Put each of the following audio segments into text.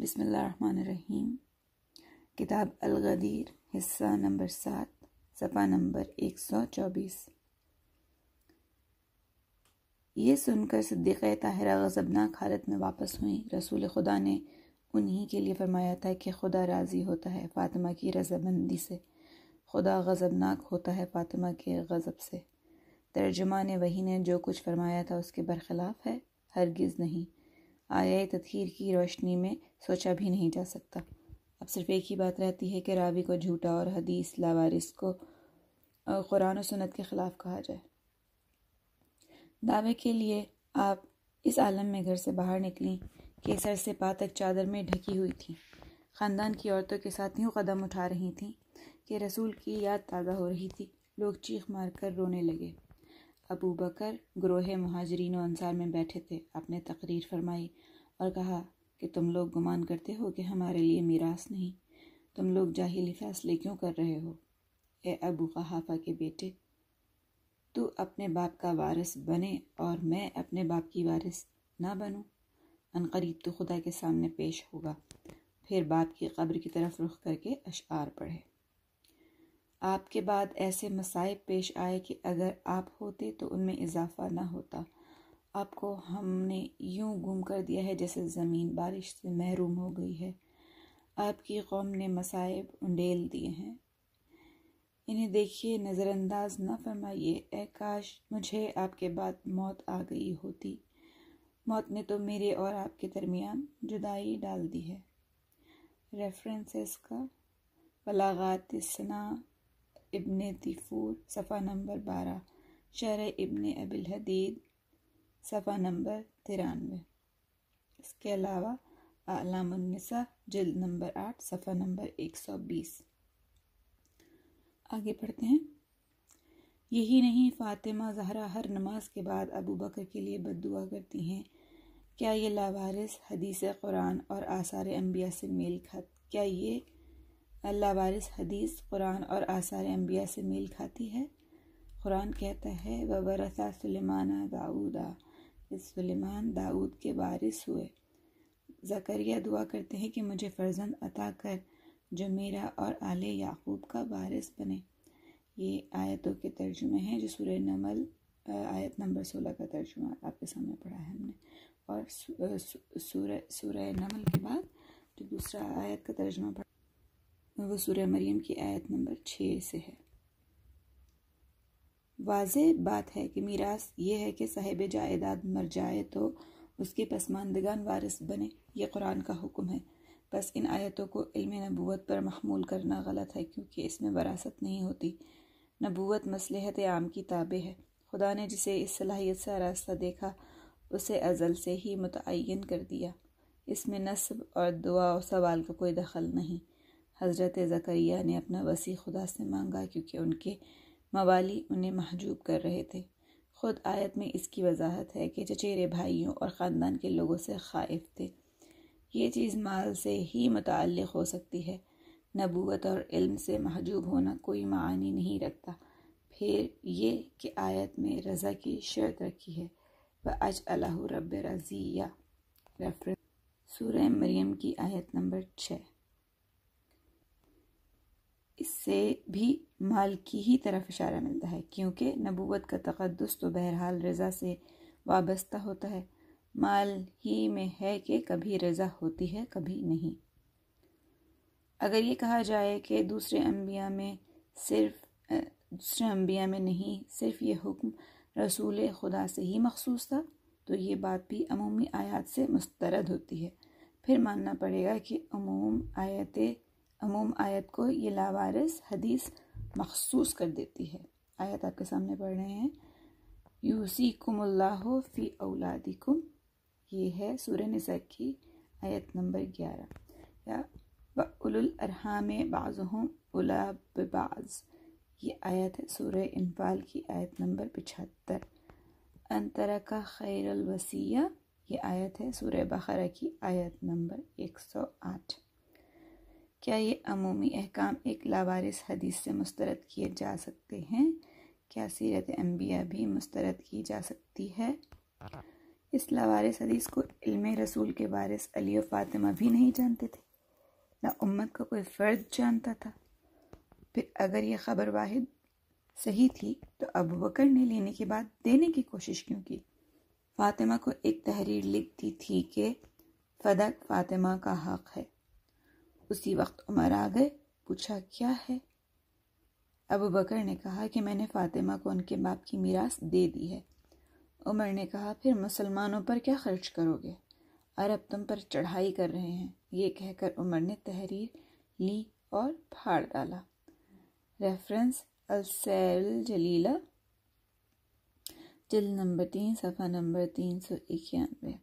बिसमीम किताब अलगदीर हिस्सा नंबर सात सपा नंबर एक सौ चौबीस ये सुनकर सिद्दीक़ ताहरा गजबनाक हालत में वापस हुई रसूल खुदा ने उन्हीं के लिए फरमाया था कि खुदा राज़ी होता है फ़ातिमा की रजामंदी से खुदा गजबनाक होता है फ़ातिमा के गज़ब से तर्जुमा ने वही ने जो कुछ फरमाया था उसके बरखिलाफ़ है हरगिज़ नहीं आया तथहर की रोशनी में सोचा भी नहीं जा सकता अब सिर्फ एक ही बात रहती है कि रावी को झूठा और हदीस लावारिस को कुरान और सुनत के ख़िलाफ़ कहा जाए दावे के लिए आप इस आलम में घर से बाहर निकली कि सर से पा तक चादर में ढकी हुई थी ख़ानदान की औरतों के साथ यूँ कदम उठा रही थी कि रसूल की याद ताज़ा हो रही थी लोग चीख मार कर रोने लगे अबू बकर ग्रोह महाजरीन अंसार में बैठे थे आपने तकरीर फरमाई और कहा कि तुम लोग गुमान करते हो कि हमारे लिए मीरास नहीं तुम लोग जाहिली फैसले क्यों कर रहे हो ए अबू कहाफा के बेटे तू अपने बाप का वारिस बने और मैं अपने बाप की वारिस ना बनूं अनकरीब तो खुदा के सामने पेश होगा फिर बाप की कब्र की तरफ रुख करके अशार पढ़े आपके बाद ऐसे मसाइब पेश आए कि अगर आप होते तो उनमें इजाफा ना होता आपको हमने यूं गुम कर दिया है जैसे ज़मीन बारिश से महरूम हो गई है आपकी कौम ने मसाइब उंडेल दिए हैं इन्हें देखिए नज़रअंदाज न फरमाइए ए काश मुझे आपके बाद मौत आ गई होती मौत ने तो मेरे और आपके दरमियान जुदाई डाल दी है रेफरेंसेस का बलागात सना इब्ने तिफूर सफ़ा नंबर बारह शर इब्ने अबिल हदीद सफ़ा नंबर तिरानवे इसके अलावा आलामसा जल्द नंबर आठ सफ़ा नंबर एक सौ बीस आगे पढ़ते हैं यही नहीं फ़ातिमा जहरा हर नमाज के बाद अबू बकर के लिए बददुआ करती हैं क्या ये लावारिस हदीस कुरान और आसार अम्बिया से मेल खा क्या ये लावारिस हदीस कुरान और आसार अम्बिया से मेल खाती है कुरान कहता है वबरसा सुलेमाना दाऊदा सुलेमान दाऊद के वारिस हुए जकरिया दुआ करते हैं कि मुझे फर्जंद अता कर जो मेरा और आल याकूब का वारिस बने ये आयतों के तर्जुमे हैं जो सूर्य नमल आयत नंबर सोलह का तर्जुमा आपके सामने पढ़ा है हमने और सूर्य सूर नमल के बाद जो दूसरा आयत का तर्जुमा पढ़ा वो सूर्य मरीम की आयत नंबर छः से है वाज बात है कि मीरास ये है कि साहिब जायदाद मर जाए तो उसके पसमानदगान वारिस बने ये कुरान का हुक्म है बस इन आयतों को इल्म नबूत पर महमूल करना गलत है क्योंकि इसमें वरासत नहीं होती नबूत मसलहत आम की ताबे है खुदा ने जिसे इस सलाहियत से रास्ता देखा उसे अज़ल से ही मुतन कर दिया इसमें नस्ब और दुआ और सवाल का कोई दखल नहीं हज़रत ज़करिया ने अपना वसी खुदा से मांगा क्योंकि उनके मवाली उन्हें महजूब कर रहे थे ख़ुद आयत में इसकी वजाहत है कि चचेरे भाइयों और ख़ानदान के लोगों से खाइफ थे ये चीज़ माल से ही मुतल हो सकती है नबूत और इल्म से महजूब होना कोई मानी नहीं रखता फिर ये कि आयत में रज़ा की शर्त रखी है व अज अल्लाह रब रज़िया रेफर सूर्य मरियम की आयत नंबर छः इससे भी माल की ही तरफ इशारा मिलता है क्योंकि नबूवत का तकदस तो बहरहाल रज़ा से वाबस्ता होता है माल ही में है कि कभी रज़ा होती है कभी नहीं अगर ये कहा जाए कि दूसरे अम्बिया में सिर्फ दूसरे अम्बिया में नहीं सिर्फ ये हुक्म रसूल खुदा से ही मखसूस था तो ये बात भी अमूमी आयात से मुस्तरद होती है फिर मानना पड़ेगा कि अमूम आयत अमूम आयत को ये लावारिस हदीस मखसूस कर देती है आयत आपके सामने पढ़ रहे हैं यूसी कुमल्लाह फ़ी कुम ये है सूर नसा की आयत नंबर ग्यारह या वलरहाम बाज़ुम उलाबाज ये आयत है सूर्य इनफाल की आयत नंबर पचहत्तर अंतरा का खैरवसिया ये आयत है सूर्य बकरा की आयत नंबर एक सौ आठ क्या ये अमूमी अहकाम एक लावारिस हदीस से मुस्तरद किए जा सकते हैं क्या सीरत अम्बिया भी मुस्तरद की जा सकती है इस लावारिस हदीस को इल्म रसूल के वारिस अली और फातिमा भी नहीं जानते थे ना उम्मत का कोई फ़र्द जानता था फिर अगर यह खबर वाहिद सही थी तो अबू बकर ने लेने के बाद देने की कोशिश क्यों की फातिमा को एक तहरीर लिख दी थी कि फ़दक फातिमा का हक़ है उसी वक्त उमर आ गए पूछा क्या है अबू बकर ने कहा कि मैंने फातिमा को उनके बाप की मीरास दे दी है उमर ने कहा फिर मुसलमानों पर क्या खर्च करोगे अरब तुम पर चढ़ाई कर रहे हैं ये कहकर उमर ने तहरीर ली और फाड़ डाला रेफरेंस अलसैल जलीला जल नंबर तीन सफ़ा नंबर तीन सौ इक्यानवे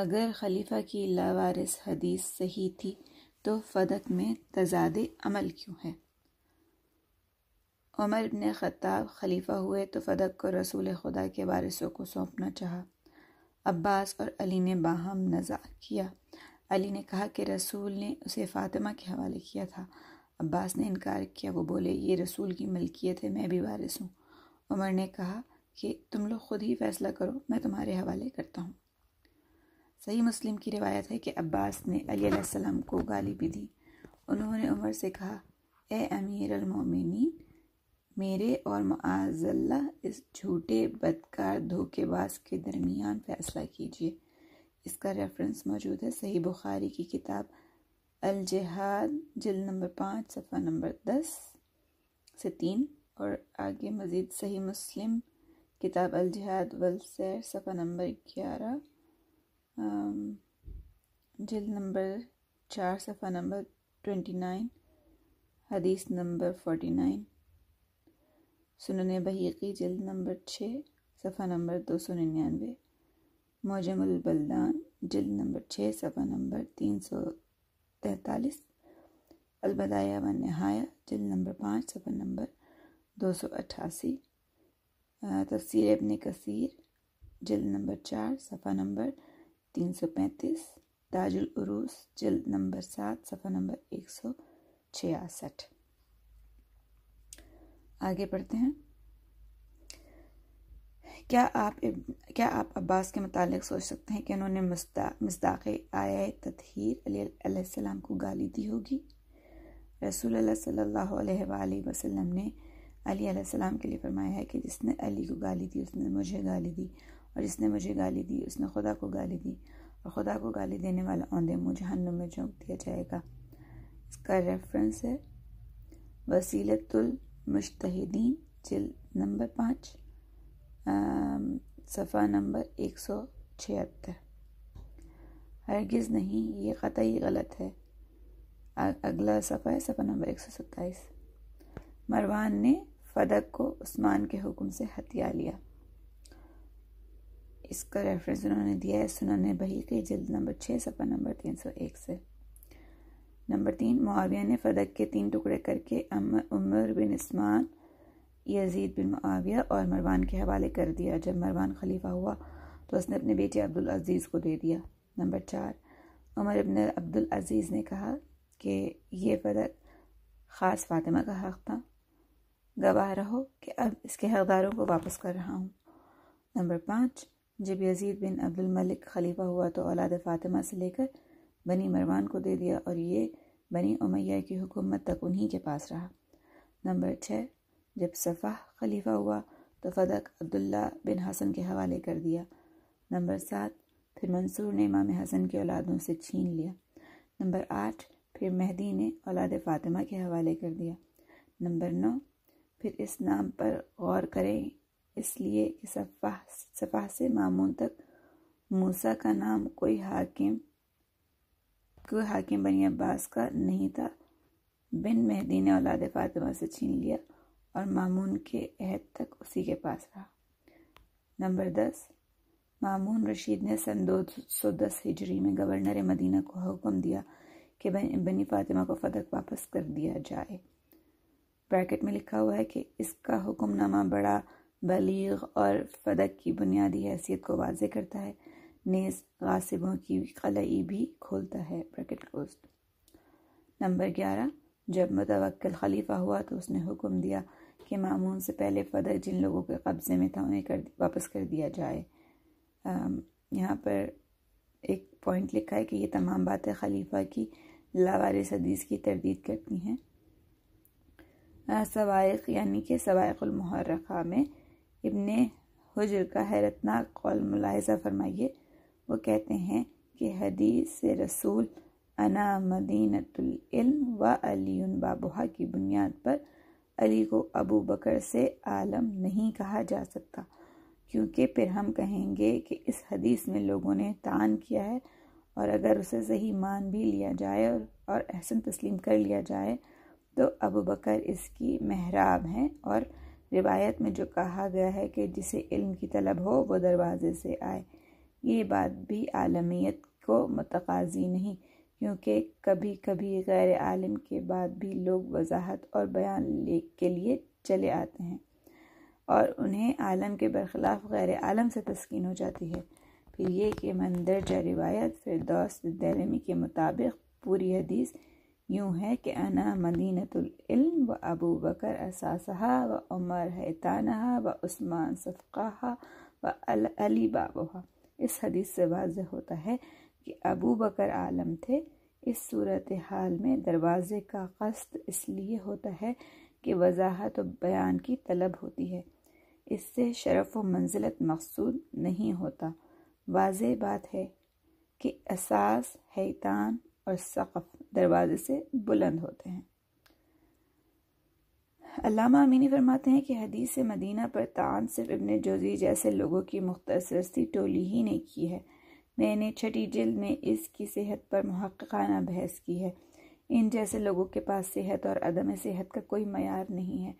अगर खलीफा की लावारिस हदीस सही थी तो फदक में तजाद अमल क्यों है उमर ने ख़त्ताब खलीफा हुए तो फदक को रसूल खुदा के वारिसों को सौंपना चाहा अब्बास और अली ने बाहम नज़ा किया अली ने कहा कि रसूल ने उसे फ़ातिमा के हवाले किया था अब्बास ने इनकार किया वो बोले ये रसूल की मलकियत है मैं भी वारिस हूँ उमर ने कहा कि तुम लोग खुद ही फ़ैसला करो मैं तुम्हारे हवाले करता हूँ सही मुस्लिम की रिवायत है कि अब्बास ने अलीसम को गाली भी दी उन्होंने उमर से कहा ए अमीर अलमोमिन मेरे और माजल्ला इस झूठे बदकार धोखेबाज के दरमियान फ़ैसला कीजिए इसका रेफरेंस मौजूद है सही बुखारी की किताब अल जहाद जिल नंबर पाँच सफ़ा नंबर दस से तीन और आगे मज़ीद सही मुस्लिम किताब अल जहाद वल सैर सफ़ा नंबर ग्यारह Um, जिल नंबर चार सफ़ा नंबर ट्वेंटी नाइन हदीस नंबर फोर्टी नाइन सुन बहीकी जल्द नंबर छः सफ़ा नंबर दो सौ निन्यानवे मौजमुलबलदान जल्द नंबर छः सफ़ा नंबर तीन सौ तैंतालीस अलबदाया व नहाया जल्द नंबर पाँच सफ़ा नंबर दो सौ अट्ठासी तफसर अबन कसर जल्द नंबर चार सफ़ा नंबर तीन सौ पैंतीस ताजुल उरूस जल नंबर सात सफ़ा नंबर एक सौ छियासठ आगे पढ़ते हैं क्या आप क्या आप अब्बास के मतलब सोच सकते हैं कि उन्होंने मसदाक आया ततहीर अलीसम को गाली दी होगी रसूल सल्ला वसलम ने अली सलाम के लिए फरमाया है कि जिसने अली को गाली दी उसने मुझे गाली दी और जिसने मुझे गाली दी उसने खुदा को गाली दी और खुदा को गाली देने वाला औंधे मुझे जहन्नुम में झोंक दिया जाएगा इसका रेफरेंस है वसीलतुल मुश्तहिदीन जिल नंबर पाँच सफ़ा नंबर एक सौ छिहत्तर हरगिज़ नहीं ये क़तई गलत है अगला सफ़ा है सफ़ा नंबर एक सौ सत्ताईस मरवान ने फदक को उस्मान के हुक्म से हथिया लिया इसका रेफरेंस उन्होंने दिया है ने बही के जल्द नंबर छः सफ़ा नंबर तीन सौ एक से नंबर तीन मुआविया ने फदक के तीन टुकड़े करके Umar bin Usman Yazid bin Muawiya और मरवान के हवाले कर दिया जब मरवान खलीफा हुआ तो उसने अपने बेटे अब्दुल अजीज़ को दे दिया नंबर चार उमर अबन अब्दुल अजीज़ ने कहा कि यह फदक ख़ास फातिमा का हक़ था गवाह रहो कि अब इसके हकदारों को वापस कर रहा हूँ नंबर पाँच जब यजीद बिन अब्दुल मलिक खलीफा हुआ तो औलाद फातिमा से लेकर बनी मरवान को दे दिया और ये बनी उमैया की हुकूमत तक उन्हीं के पास रहा नंबर छः जब सफ़ा खलीफा हुआ तो फदक अब्दुल्ला बिन हसन के हवाले कर दिया नंबर सात फिर मंसूर ने इमाम हसन की औलादों से छीन लिया नंबर आठ फिर मेहदी ने औलाद फातिमा के हवाले कर दिया नंबर नौ फिर इस नाम पर गौर करें इसलिए कि सफ़ाह सफ़ाह से मामून तक मूसा का नाम कोई हाकिम कोई हाकिम बनी अब्बास का नहीं था बिन मेहदी ने औलाद फातिमा से छीन लिया और मामून के अहद तक उसी के पास रहा नंबर दस मामून रशीद ने सन दो सौ दस हिजरी में गवर्नर मदीना को हुक्म दिया कि बनी फातिमा को फदक वापस कर दिया जाए ब्रैकेट में लिखा हुआ है कि इसका हुक्मनामा बड़ा बलीग और फदक की बुनियादी हैसियत को वाज करता है नेस गासिबों की कलई भी खोलता है ब्रैकेट क्लोज नंबर ग्यारह जब मुतवक्ल खलीफा हुआ तो उसने हुक्म दिया कि मामून से पहले फदक जिन लोगों के कब्ज़े में था उन्हें कर वापस कर दिया जाए यहाँ पर एक पॉइंट लिखा है कि ये तमाम बातें खलीफा की लावार सदीस की तरदीद करती हैं सवायक यानी कि सवाइक में इबन हजर का हैरतनाक कौल मुलाहजा फरमाइए वो कहते हैं कि हदीस से रसूल अना मदीनतुल्म व अली बाबुहा की बुनियाद पर अली को अबू बकर से आलम नहीं कहा जा सकता क्योंकि फिर हम कहेंगे कि इस हदीस में लोगों ने तान किया है और अगर उसे सही मान भी लिया जाए और, और अहसन तस्लीम कर लिया जाए तो अबू बकर इसकी महराब हैं और रिवायत में जो कहा गया है कि जिसे इल्म की तलब हो वो दरवाज़े से आए ये बात भी आलमियत को मतकाजी नहीं क्योंकि कभी कभी गैर आलम के बाद भी लोग वजाहत और बयान ले के लिए चले आते हैं और उन्हें आलम के बरखिलाफ़ गैर आलम से तस्किन हो जाती है फिर ये कि मंदरजा रिवायत फिर दोस्त दैलमी के मुताबिक पूरी हदीस यूं है कि अना मदीनतुल्म व अबू बकर असासहा व उमर है व उस्मान सफ़ाहा व अल, अली बाबोहा इस हदीस से वाज होता है कि अबू बकर आलम थे इस सूरत हाल में दरवाज़े का कस्त इसलिए होता है कि वजाहत व बयान की तलब होती है इससे शरफ़ व मंजिलत मकसूद नहीं होता वाज बात है कि असास हैतान और सक़फ़ दरवाज़े से बुलंद होते हैं अलामा अमीनी फरमाते हैं कि हदीस मदीना पर तान सिर्फ इबन जोजी जैसे लोगों की मुख्तर सी टोली ही ने की है मैंने छठी जल्द में इसकी सेहत पर महक़ाना बहस की है इन जैसे लोगों के पास सेहत और अदम सेहत का कोई मैार नहीं है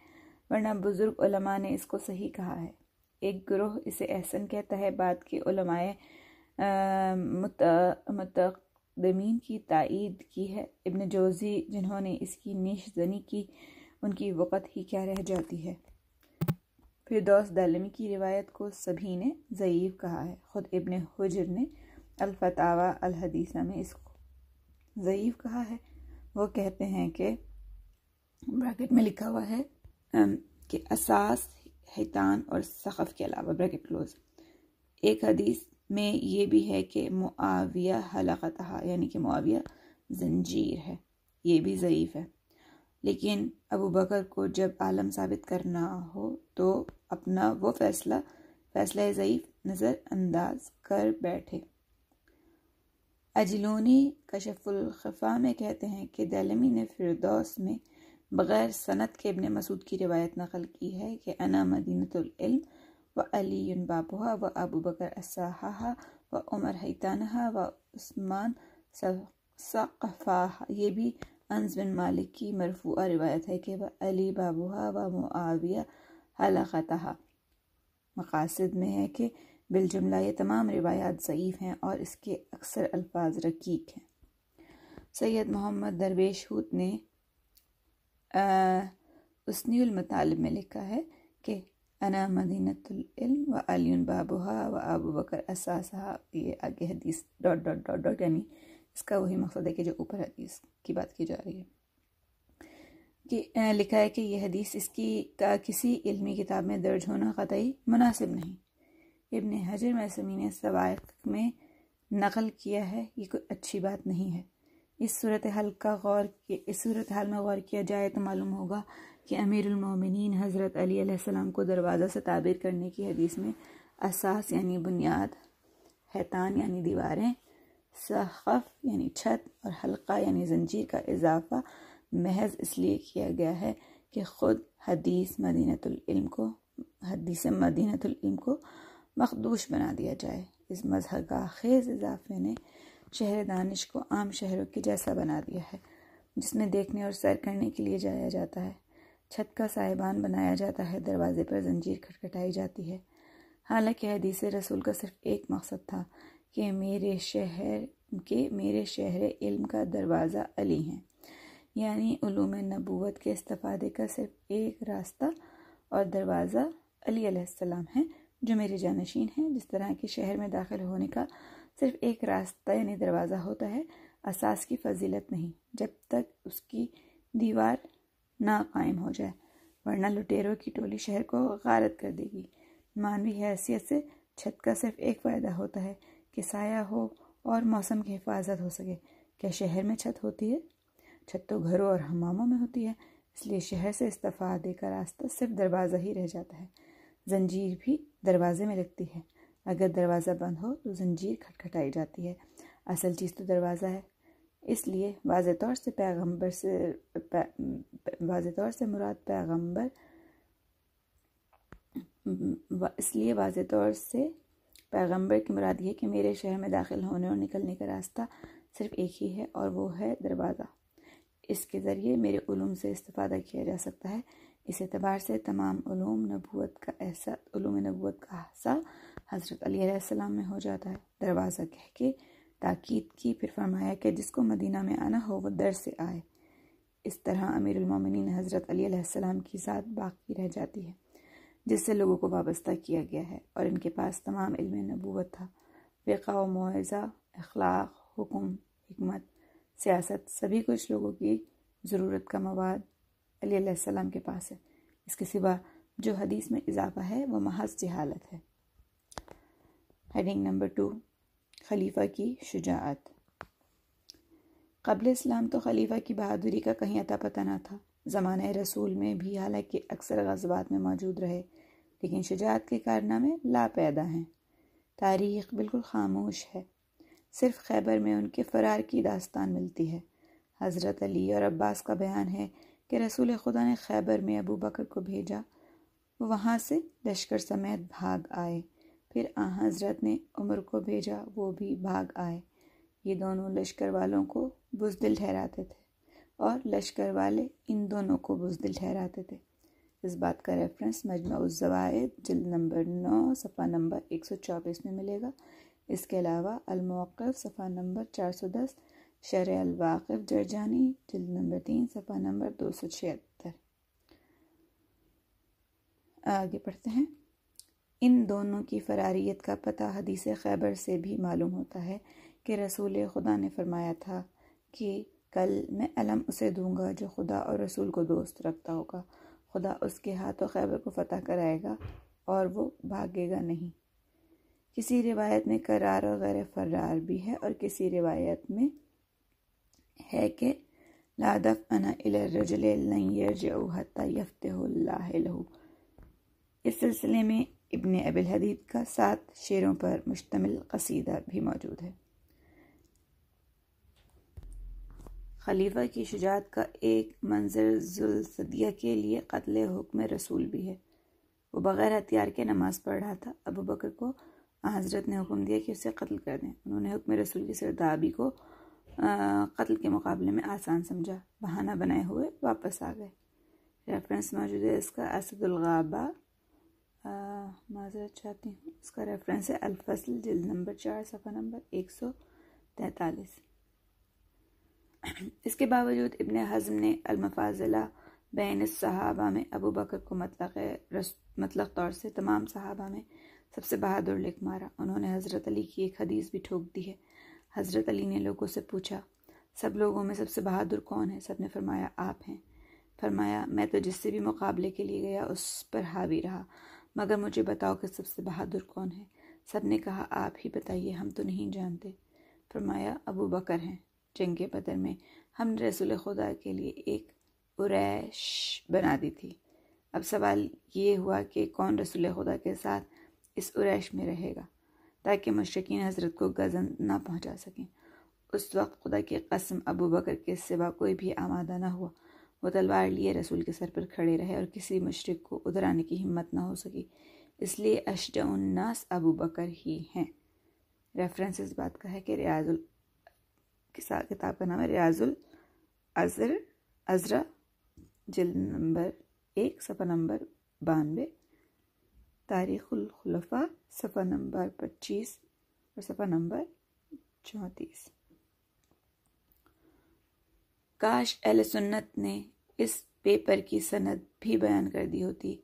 वरना बुज़ुर्ग उलमा ने इसको सही कहा है एक ग्रोह इसे एहसन कहता है बाद के उलमाए मुत, मुत ज़मीन की तइद की है इबन जोजी जिन्होंने इसकी नीश जनी की उनकी वक़्त ही क्या रह जाती है फिर दोस्त दलमी की रिवायत को सभी ने ज़यीफ़ कहा है ख़ुद इबन हजर ने अलफतावा अलहदीसा में इसको ज़यीफ़ कहा है वो कहते हैं कि ब्रैकेट में लिखा हुआ है कि असास हितान और सख़फ़ के अलावा ब्रैकेट क्लोज एक हदीस में ये भी है कि मुआविया हलकतहा यानी कि मुआविया जंजीर है ये भी ज़यीफ़ है लेकिन अबू बकर को जब आलम साबित करना हो तो अपना वो फ़ैसला फ़ैसला ज़यीफ़ नज़रअंदाज कर बैठे अजलूनी कशफुल्खफ़ा में कहते हैं कि दलमी ने फिरदौस में बग़ैर सनत के इबन मसूद की रिवायत नकल की है कि अना मदीनतम व अली बाबुहा व अबू बकर व उमर हैतानहा व उस्मान सक़फ़ा ये भी अनस बिन मालिक की मरफूआ रिवायत है कि वह अली बाबुहा व मुआविया हलकतहा मकासद में है कि बिलजुमला ये तमाम रिवायात ज़यीफ़ हैं और इसके अक्सर अल्फाज रकीक हैं सैयद मोहम्मद दरवेश हूत ने उसनील मतालब में लिखा है कि अना मदीनतम व अली बाबुहा व अबू बकर असासहा ये आगे हदीस डॉट डॉट डॉट डॉट यानी इसका वही मकसद है कि जो ऊपर हदीस की बात की जा रही है कि लिखा है कि यह हदीस इसकी किसी इल्मी किताब में दर्ज होना कतई मुनासिब नहीं इबन हजर मैसमी ने सवाक में नकल किया है ये कोई अच्छी बात नहीं है इस सूरत हाल का गौर इस सूरत हाल में गौर किया जाए तो मालूम होगा कि अमीरमिन हज़रत अलीसम को दरवाज़ा से ताबीर करने की हदीस में असास यानी बुनियाद हैतान यानी दीवारें सहफ यानी छत और हल्का यानी जंजीर का इजाफा महज इसलिए किया गया है कि ख़ुद हदीस मदीनतम को हदीस मदीनतम को मखदूश बना दिया जाए इस मजहब का खेज इजाफे ने शहर दानिश को आम शहरों के जैसा बना दिया है जिसमें देखने और सैर करने के लिए जाया जाता है छत का साहिबान बनाया जाता है दरवाजे पर जंजीर खटखटाई जाती है हालांकि हदीस रसूल का सिर्फ एक मकसद था कि मेरे शहर के मेरे शहर इल्म का दरवाज़ा अली हैं यानी उलूम नबूत के इस्तफ़ादे का सिर्फ एक रास्ता और दरवाज़ा अली है जो मेरे जानशीन हैं जिस तरह के शहर में दाखिल होने का सिर्फ एक रास्ता यानी दरवाज़ा होता है असास की फजीलत नहीं जब तक उसकी दीवार ना कायम हो जाए वरना लुटेरों की टोली शहर को गारत कर देगी मानवी हैसियत से छत का सिर्फ एक फ़ायदा होता है कि साया हो और मौसम की हिफाजत हो सके क्या शहर में छत होती है छत तो घरों और हमामों में होती है इसलिए शहर से इस्तफादे का रास्ता सिर्फ दरवाज़ा ही रह जाता है जंजीर भी दरवाजे में लगती है अगर दरवाज़ा बंद हो तो जंजीर खटखटाई जाती है असल चीज़ तो दरवाज़ा है इसलिए वाज तौर से पैगंबर से वाज तौर से मुराद पैगंबर इसलिए वाज तौर से पैगंबर की मुराद ये कि मेरे शहर में दाखिल होने और निकलने का रास्ता सिर्फ एक ही है और वो है दरवाज़ा इसके ज़रिए मेरे उलूम से इस्तादा किया जा सकता है इस एतबार से तमाम नबूत का एहसा नबूत का एहसास हज़रत अली में हो जाता है दरवाज़ा कह के ताकीद की फिर फरमाया कि जिसको मदीना में आना हो वो दर से आए इस तरह अमीर अमीरमिन हज़रत अली की ज़ात बाकी रह जाती है जिससे लोगों को वाबस्ता किया गया है और इनके पास तमाम इल्म नबूत था फ़िका मुआज़ा अखलाक हुकुम हमत सियासत सभी कुछ लोगों की ज़रूरत का मवाद अली के पास है इसके सिवा जो हदीस में इजाफ़ा है वह महज जहालत है हेडिंग नंबर टू खलीफा की शुजात कबल इस्लाम तो खलीफा की बहादुरी का कहीं अता पता ना था जमाने रसूल में भी हालांकि अक्सर गजबात में मौजूद रहे लेकिन शुजात के कारनामे लापैदा हैं तारीख बिल्कुल खामोश है सिर्फ खैबर में उनके फ़रार की दास्तान मिलती है हज़रत अली और अब्बास का बयान है कि रसूल खुदा ने खैबर में अबू बकर को भेजा वो वहाँ से लश्कर समेत भाग आए फिर आ हजरत ने उमर को भेजा वो भी भाग आए ये दोनों लश्कर वालों को बुजदिल ठहराते थे और लश्कर वाले इन दोनों को बुजदिल ठहराते थे इस बात का रेफरेंस मजमाज़वायद जल्द नंबर नौ सफ़ा नंबर एक सौ चौबीस में मिलेगा इसके अलावा अलमौक़ सफ़ा नंबर चार सौ दस शर अलवाक़ जरजानी जल्द नंबर तीन सफ़ा नंबर दो सौ छिहत्तर आगे पढ़ते हैं इन दोनों की फरारियत का पता हदीस खैबर से भी मालूम होता है कि रसूल खुदा ने फरमाया था कि कल मैं अलम उसे दूंगा जो खुदा और रसूल को दोस्त रखता होगा खुदा उसके हाथों खैबर को फतह कराएगा और वो भागेगा नहीं किसी रिवायत में करार और गैर फरार भी है और किसी रिवायत में है कि लादफ अना यफ्त इस सिलसिले में इब्ने अबिल हदीब का सात शेरों पर मुश्तमिल कसीदा भी मौजूद है खलीफा की शुजात का एक मंजर जुलसदिया के लिए कत्ल हुक्म रसूल भी है वो बग़ैर हथियार के नमाज पढ़ रहा था अबू बकर को हज़रत ने हुक्म दिया कि उसे कत्ल कर दें उन्होंने हुक्म रसूल की सरदाबी को कत्ल के मुकाबले में आसान समझा बहाना बनाए हुए वापस आ गए रेफरेंस मौजूद है इसका असदुलगाबा माजरत चाहती हूँ इसका रेफरेंस है अलफसल जिल नंबर चार सफ़ा नंबर एक सौ इसके बावजूद इबन हज़म ने अलमफाजिला बैन सहाबा में अबू बकर को मतलब मतलब तौर से तमाम सहाबा में सबसे बहादुर लिख मारा उन्होंने हज़रत अली की एक हदीस भी ठोक दी है हज़रत अली ने लोगों से पूछा सब लोगों में सबसे बहादुर कौन है सब ने फरमाया आप हैं फरमाया मैं तो जिससे भी मुकाबले के लिए गया उस पर हावी रहा मगर मुझे बताओ कि सबसे बहादुर कौन है सबने कहा आप ही बताइए हम तो नहीं जानते फरमाया अबू बकर हैं जंग बदर में हमने रसूल खुदा के लिए एक उरैश बना दी थी अब सवाल ये हुआ कि कौन रसूल खुदा के साथ इस उरैश में रहेगा ताकि मशरकिन हजरत को गज़न ना पहुंचा सकें उस वक्त खुदा की कसम अबू बकर के सिवा कोई भी आमादा ना हुआ वो तलवार लिए रसूल के सर पर खड़े रहे और किसी मशरक को उधर आने की हिम्मत ना हो सकी इसलिए अशदनास अबू बकर ही हैं रेफरेंस इस बात का है कि रियाजुल किताब का नाम है रियाजुल अजर अजरा जिल नंबर एक सफ़ा नंबर बानवे तारीख़ुलखलफा सफ़ा नंबर पच्चीस और सफ़ा नंबर चौंतीस काश एल सुन्नत ने इस पेपर की सनद भी बयान कर दी होती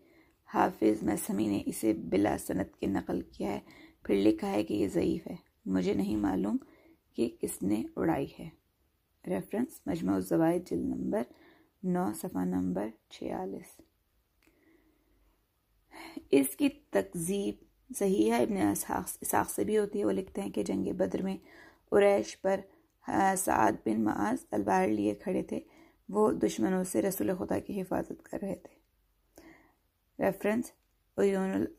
हाफिज़ मैसमी ने इसे बिला सनद के नकल किया है फिर लिखा है कि ये ज़यीफ़ है मुझे नहीं मालूम कि किसने उड़ाई है रेफरेंस मजमू जवाद जिल नंबर नौ सफ़ा नंबर छियालीस इसकी तकजीब सही है इबन इसाक से भी होती है वो लिखते हैं कि जंग बद्र में उरैश पर साद बिन माज तलवार लिए खड़े थे वो दुश्मनों से रसूल खुदा की हिफाजत कर रहे थे रेफरेंस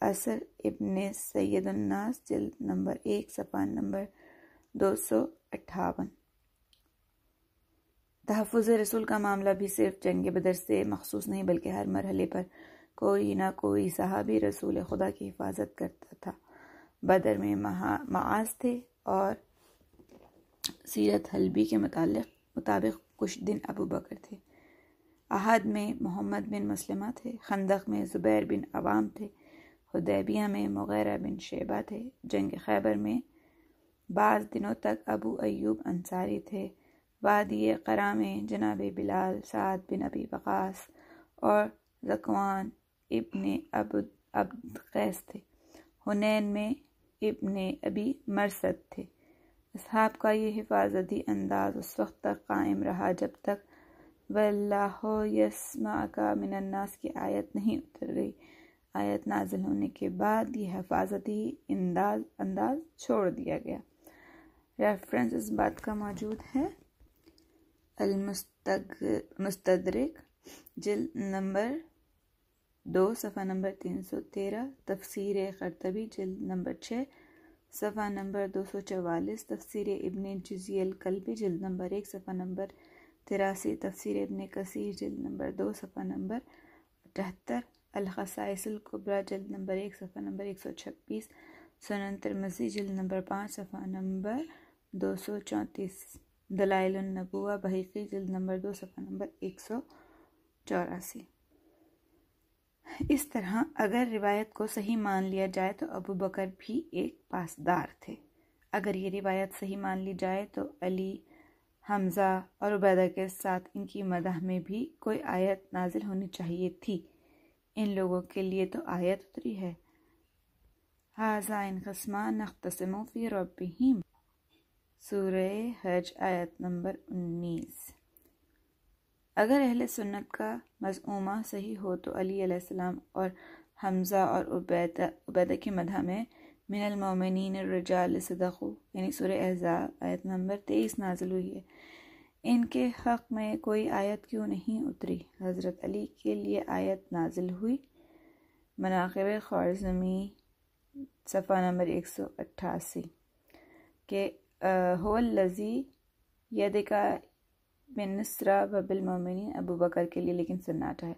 असर इबन सैदुलनास जल नंबर एक सपान नंबर दो सौ अट्ठावन तहफ़ रसूल का मामला भी सिर्फ जंग बदर से मखसूस नहीं बल्कि हर मरहले पर कोई ना कोई सहाबी रसूल खुदा की हिफाजत करता था बदर में महा माज थे और सीरत हलबी के मुताबिक कुछ दिन अबू बकर थे अहद में मोहम्मद बिन मुसलमा थे खंदक में ज़ुबैर बिन अवाम थे हदैबिया में मुगैरा बिन शेबा थे जंग खैबर में बाज़ दिनों तक अबू अयूब अंसारी थे वादिय करा में जनाब बिलाल साद बिन अबी वक़ास और जकवान इबन अब अब्द कैस थे हुनैन में इबन अबी मरसद थे इसहाब का ये हिफाजती अंदाज़ उस वक्त तक कायम रहा जब तक वल्लाहस्मा का मिनन्नास की आयत नहीं उतर गई आयत नाजिल होने के बाद यह हिफाजती अंदाज अंदाज छोड़ दिया गया रेफरेंस इस बात का मौजूद है अलमस्तग मुस्तदरक जल नंबर दो सफ़ा नंबर तीन सौ तेरह तफसीर करतबी जिल नंबर छः सफ़ा नंबर दो सौ चवालीस तफसर इबन जजियल कल्बी जल्द नंबर एक सफ़ा नंबर तिरासी तफसर इबन कसीर जल्द नंबर दो सफ़ा नंबर अठहत्तर अलखसाइसलकबरा जल्द नंबर एक सफ़ा नंबर एक सौ छब्बीस सनन तरमजी जल्द नंबर पाँच सफ़ा नंबर दो सौ चौंतीस दलाइलनबुआ बहीकी जल्द नंबर दो सफ़ा नंबर एक सौ चौरासी इस तरह अगर रिवायत को सही मान लिया जाए तो अबू बकर भी एक पासदार थे अगर ये रिवायत सही मान ली जाए तो अली हमज़ा और उबैदा के साथ इनकी मदह में भी कोई आयत नाजिल होनी चाहिए थी इन लोगों के लिए तो आयत उतरी है हाजाइन खसमा नख्तसमोफ़ी रबीम सूर हज आयत नंबर उन्नीस अगर अहल सुन्नत का मजूमा सही हो तो अली अलैहिस्सलाम और हमज़ा और उबैदा उबैदा मदा में मिनल मोमिन रजाल यानी सुर एज़ा आयत नंबर तेईस नाजिल हुई है इनके हक़ में कोई आयत क्यों नहीं उतरी हज़रत अली के लिए आयत नाजिल हुई मनाकब ख़ारजमी सफ़ा नंबर एक सौ अट्ठासी के होल लजी यद का बिनसरा बबिल ममिन अबू बकर के लिए लेकिन सन्नाटा है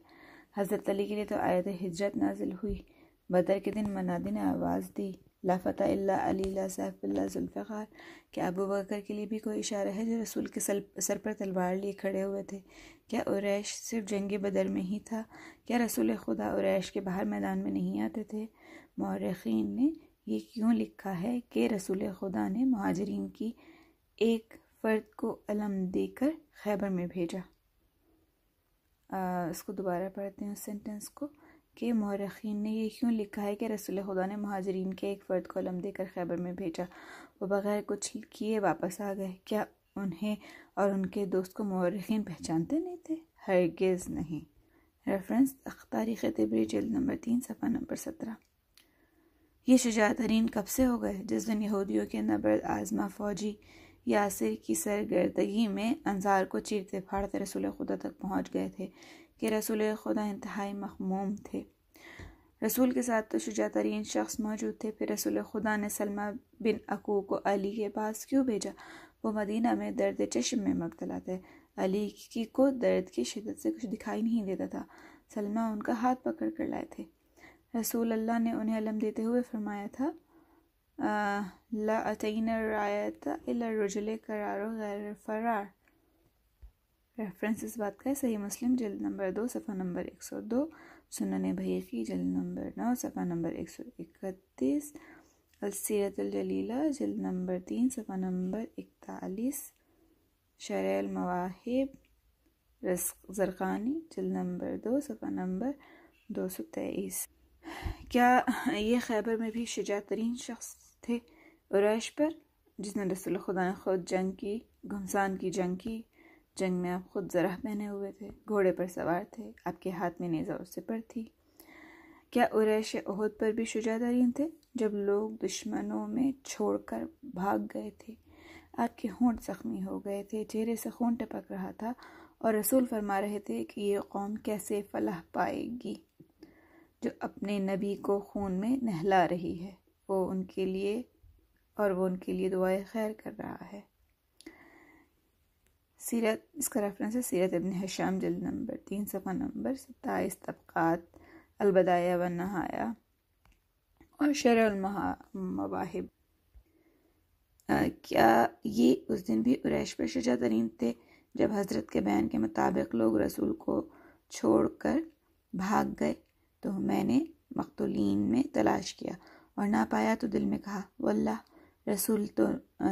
हज़रत अली के लिए तो आयत हिजरत नाजिल हुई बदर के दिन मनादी ने आवाज़ दी लाफता अली ला जुल्फ़ार क्या अबू बकर के लिए भी कोई इशारा है जो रसूल के सर पर तलवार लिए खड़े हुए थे क्या उरैश सिर्फ जंग बदर में ही था क्या रसूल खुदा उरैश के बाहर मैदान में नहीं आते थे मौरखीन ने ये क्यों लिखा है कि रसूल खुदा ने महाजरीन की एक फ़र्द को अलम देकर खैबर में भेजा आ, इसको दोबारा पढ़ते हैं उस सेंटेंस को कि मौरखीन ने ये क्यों लिखा है कि रसूल खुदा ने महाजरीन के एक फ़र्द को अलम देकर खैबर में भेजा वो बग़ैर कुछ किए वापस आ गए क्या उन्हें और उनके दोस्त को मौरखीन पहचानते नहीं थे हरगिज़ नहीं रेफरेंस तारीख़ तिबरी जल्द नंबर तीन सफ़ा नंबर सत्रह ये शुजा तरीन कब से हो गए जिस दिन यहूदियों के नबर आज़मा फ़ौजी यासिर की सरगर्दगी में अनसार को चीरते फाड़ते रसूल खुदा तक पहुंच गए थे कि रसूल खुदा इंतहाई मखमूम थे रसूल के साथ तो शुजा तरीन शख्स मौजूद थे फिर रसूल खुदा ने सलमा बिन अकू को अली के पास क्यों भेजा वो मदीना में दर्द चश्म में मबतला थे अली की को दर्द की शिदत से कुछ दिखाई नहीं देता था सलमा उनका हाथ पकड़ कर लाए थे रसूल अल्लाह ने उन्हें अलम देते हुए फरमाया था लातिन रायत रजुल करार फ़रार रेफरेंस इस बात का है सही मुस्लिम जल्द नंबर दो सफ़ा नंबर एक सौ दो सुनन भैकी जल्द नंबर नौ सफ़ा नंबर एक सौ इकतीस अलसीरतलजलीला जल्द नंबर तीन सफ़ा नंबर इकतालीस शरैल मवाहिब जरकानी जल्द नंबर दो सफ़ा नंबर दो सौ तेईस क्या ये खैबर में भी शिजा तरीन शख्स थे उरैश पर जिसने रसूल खुदा ने खुद जंग की घमसान की जंग की जंग में आप खुद जरा पहने हुए थे घोड़े पर सवार थे आपके हाथ में नेजा और सिपर थी क्या उरैश ओहद पर भी शुजा तरीन थे जब लोग दुश्मनों में छोड़कर भाग गए थे आपके होंठ जख्मी हो गए थे चेहरे से खून टपक रहा था और रसूल फरमा रहे थे कि ये कौम कैसे फलाह पाएगी जो अपने नबी को खून में नहला रही है वो उनके लिए और वो उनके लिए दुआ खैर कर रहा है सीरत इसका रेफरेंस है सीरत इबन हशाम जल्द नंबर तीन सफ़ा नंबर सत्ताईस तबक़ात अलबदाया व नहाया और शरमबाहिब क्या ये उस दिन भी उरैश पर शजा तरीन थे जब हज़रत के बयान के मुताबिक लोग रसूल को छोड़कर भाग गए तो मैंने मकतुलीन में तलाश किया और ना पाया तो दिल में कहा वल्ला रसूल तो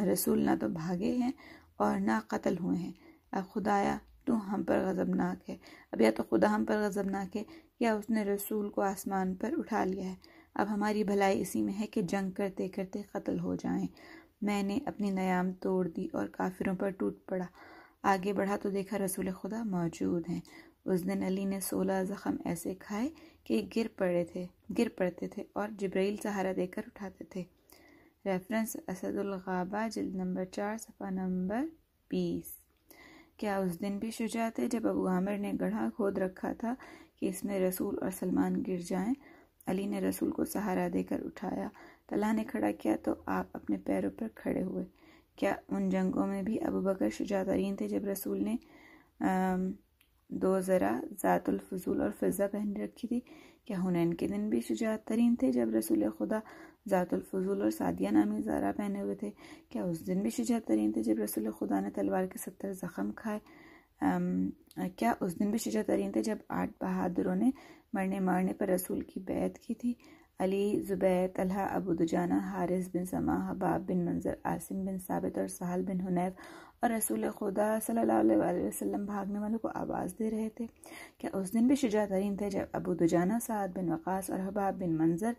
रसूल ना तो भागे हैं और ना कत्ल हुए हैं अब खुदाया तू हम पर गज़बनाक है अब या तो खुदा हम पर गज़बनाक है या उसने रसूल को आसमान पर उठा लिया है अब हमारी भलाई इसी में है कि जंग करते करते कत्ल हो जाएं मैंने अपनी नयाम तोड़ दी और काफिरों पर टूट पड़ा आगे बढ़ा तो देखा रसूल खुदा मौजूद हैं उस दिन अली ने सोलह ज़ख़म ऐसे खाए कि गिर पड़े थे गिर पड़ते थे और जब्राइल सहारा देकर उठाते थे रेफरेंस असदुल गाबा जिल्द नंबर चार सफ़ा नंबर बीस क्या उस दिन भी शुजा थे जब अबू आमिर ने गढ़ा खोद रखा था कि इसमें रसूल और सलमान गिर जाएं अली ने रसूल को सहारा देकर उठाया तला ने खड़ा किया तो आप अपने पैरों पर खड़े हुए क्या उन जंगों में भी अबू बकर शुजा तरीन थे जब रसूल ने आम, दो ज़रा ज़ातुलफजूल और फ़िज़ा पहन रखी थी क्या हुनैन के दिन भी शुजात तरीन थे जब रसूल खुदा ज़ातुलफजूल और सादिया नामी ज़ारा पहने हुए थे क्या उस दिन भी शुजात तरीन थे जब रसूल खुदा ने तलवार के सत्तर ज़ख़म खाए क्या उस दिन भी शुजात तरीन थे जब आठ बहादुरों ने मरने मारने पर रसूल की बैत की थी अली ज़ुबैर तलहा अबू दुजाना हारिस बिन समा हबाब बिन मंजर आसिम बिन साबित और सहल बिन हुनैफ और रसूल खुदा सल्लल्लाहु अलैहि वसल्लम भागने वालों को आवाज़ दे रहे थे क्या उस दिन भी शुजा तरीन थे जब अबू दुजाना साद बिन वक़ास और हबाब बिन मंजर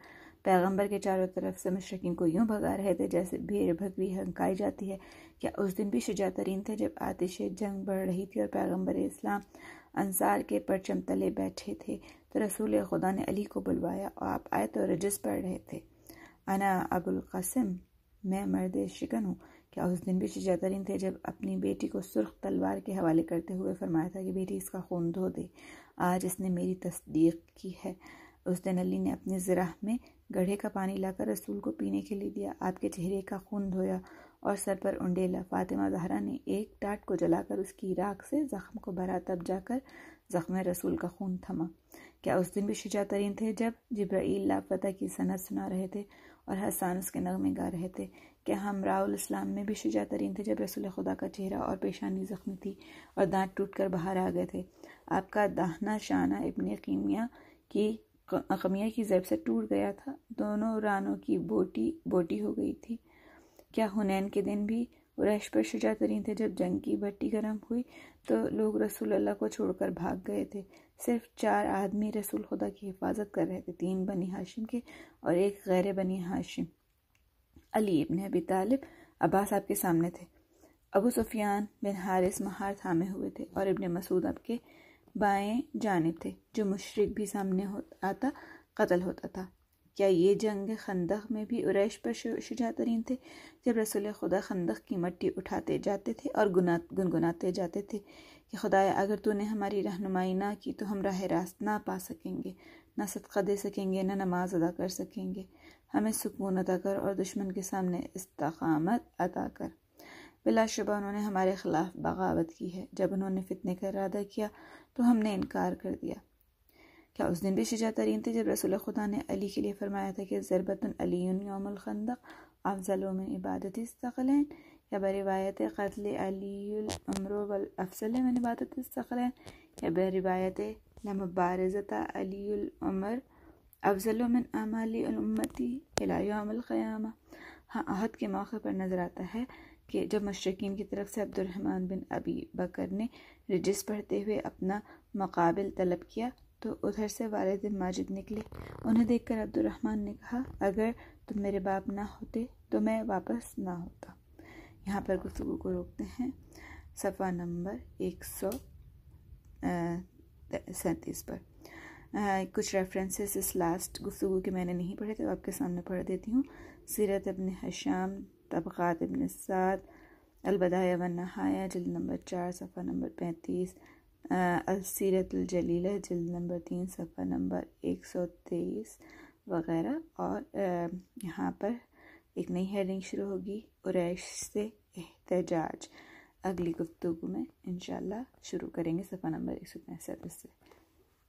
पैगंबर के चारों तरफ से मशरकिन को यूं भगा रहे थे जैसे भीड़ भगवी हंकाई जाती है क्या उस दिन भी शुजा तरीन थे जब आतिश जंग बढ़ रही थी और पैगम्बर इस्लाम अंसार के परचम तले बैठे थे तो रसूल खुदा ने अली को बुलवाया और आप आए तो रजस पढ़ रहे थे अना अबुल कसिम मैं मर्द शिकन हूँ क्या उस दिन भी शिजा तरीन थे जब अपनी बेटी को सुर्ख तलवार के हवाले करते हुए फरमाया था कि बेटी इसका खून धो दे आज इसने मेरी तस्दीक की है उस दिन अली ने अपनी ज़राह में गढ़े का पानी लाकर रसूल को पीने के लिए दिया आपके चेहरे का खून धोया और सर पर उंडेला फातिमा जहरा ने एक टाट को जलाकर उसकी राख से ज़ख्म को भरा तब जाकर ज़ख्म रसूल का खून थमा क्या उस दिन भी शिजा तरीन थे जब जब्राईल लापता की सनत सुना रहे थे और हसान उसके नगमे गा रहे थे क्या हम राहुल इस्लाम में भी शिजा तरीन थे जब रसूल खुदा का चेहरा और पेशानी जख्मी थी और दांत टूट कर बाहर आ गए थे आपका दाहना शाना इबन कीमिया की अकमिया की जैब से टूट गया था दोनों रानों की बोटी बोटी हो गई थी क्या हुनैन के दिन भी रैश पर शुजा तरीन थे जब जंग की भट्टी गर्म हुई तो लोग रसूल अल्लाह को छोड़कर भाग गए थे सिर्फ चार आदमी रसूल खुदा की हिफाजत कर रहे थे तीन बनी हाशिम के और एक गैर बनी हाशिम अली इबन अबी तालिब अब्बास आपके सामने थे अबू सुफियान बिन हारिस महार थामे हुए थे और इबन मसूद आपके बाएं जानब थे जो मुशरक भी सामने हो आता कत्ल होता था क्या ये जंग खंदक में भी उरैश पर शुजा तरीन थे जब रसुल खुदा खंदक की मट्टी उठाते जाते थे और गुना गुनगुनाते जाते थे कि खुदाया अगर तूने हमारी रहनुमाई ना की तो हम राह रास्त ना पा सकेंगे ना सदका दे सकेंगे ना नमाज अदा कर सकेंगे हमें सुकून अदा कर और दुश्मन के सामने इस्तकामत अदा कर बिलाशुबा उन्होंने हमारे ख़िलाफ़ बगावत की है जब उन्होंने फितने का इरादा किया तो हमने इनकार कर दिया क्या उस दिन भी शिजा तरीन थे जब रसूल खुदा ने अली के लिए फरमाया था कि ज़रबतन अली योमलखंदक अफजलोम इबादत इस्तखलैन या बरिवायत कतल अलीमर वफ़ल में इबादत इस्तखलैन या बरिवायत नमबारजत अलीमर अफजल मन अमलमती अलाम क़यामा हाँ अहद के मौके पर नज़र आता है कि जब मशरकिन की तरफ से अब्दुलरहमान बिन अबी बकर ने रजिस पढ़ते हुए अपना मकाबिल तलब किया तो उधर से वालद माजिद निकले उन्हें देखकर अब्दुलरहमान ने कहा अगर तुम मेरे बाप ना होते तो मैं वापस ना होता यहाँ पर गुफ्तु को रोकते हैं सफ़ा नंबर एक सौ सैंतीस पर कुछ रेफरेंसेस इस लास्ट गुफ्तु के मैंने नहीं पढ़े थे आपके सामने पढ़ देती हूँ सीरत अबन हशाम तबक़ात अबन सात अलबदाया अबन नहाया जल्द नंबर चार सफ़ा नंबर पैंतीस अलसरतलजलीला जल्द नंबर तीन सफ़ा नंबर एक सौ तेईस वगैरह और यहाँ पर एक नई हेडिंग शुरू होगी उरैश से एहतजाज अगली गुफ्तु में इनशाला शुरू करेंगे सफ़ा नंबर एक सौ पैंसठ से